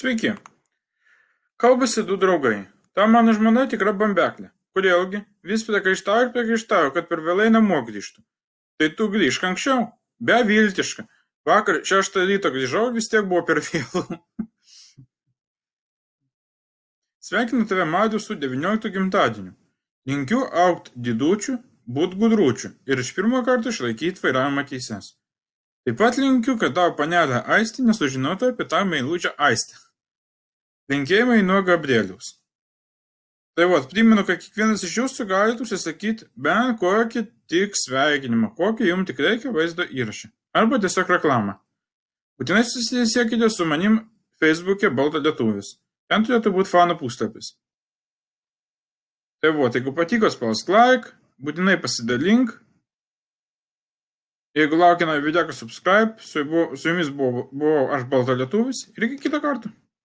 Sveiki. Kalbasi du draugai. Ta mano žmona tikra bambeklė. Kodėlgi? Vis priekaištauja ir priekaištauja, kad per vėlai namo grįžtų. Tai tu grįžk anksčiau. Beviltiška. Vakar šeštą ryto grįžau ir vis tiek buvo per vėlų. Sveikinu tave, Mariu, su 19 gimtadieniu. Linkiu aukti didučių, būt gudručių ir iš pirmo karto išlaikyti vairavimo teises. Taip pat linkiu, kad tavo panelė Aistė nesužinotų apie tą meilučią Aistę. Linkėjimai nuo Gabrieliaus. Tai vat, primenu, kad kiekvienas iš jūsų galite užsisakyti bent kokį tik sveikinimą, kokį jums tik reikia vaizdo įrašą. Arba tiesiog reklamą. Būtinai susisiekite su manim Facebook'e Balta Lietuvis. Ten turėtų būti fanų puslapis. Tai vat, jeigu patiko, spausk like, būtinai pasidalink. Jeigu laukina video, subscribe, su, su jumis buvau, buvau aš Balta Lietuvis ir iki kito karto.